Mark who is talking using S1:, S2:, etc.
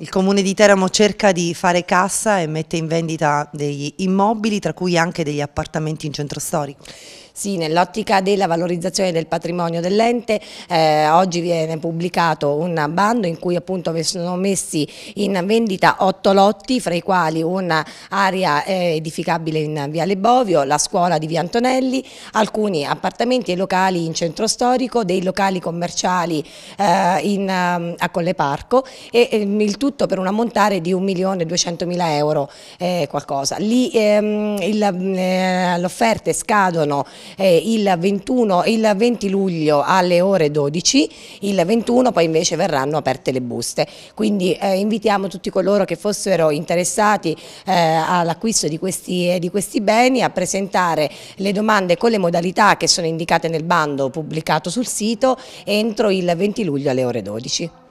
S1: Il comune di Teramo cerca di fare cassa e mette in vendita degli immobili, tra cui anche degli appartamenti in centro storico. Sì, nell'ottica della valorizzazione del patrimonio dell'ente eh, oggi viene pubblicato un bando in cui appunto sono messi in vendita otto lotti, fra i quali un'area eh, edificabile in Viale Bovio, la scuola di Via Antonelli, alcuni appartamenti e locali in centro storico, dei locali commerciali eh, in, ehm, a Colle Parco e ehm, il tutto per un ammontare di 1.200.000 euro eh, qualcosa. Lì ehm, l'offerta eh, scadono eh, il, 21, il 20 luglio alle ore 12, il 21 poi invece verranno aperte le buste. Quindi eh, invitiamo tutti coloro che fossero interessati eh, all'acquisto di, eh, di questi beni a presentare le domande con le modalità che sono indicate nel bando pubblicato sul sito entro il 20 luglio alle ore 12.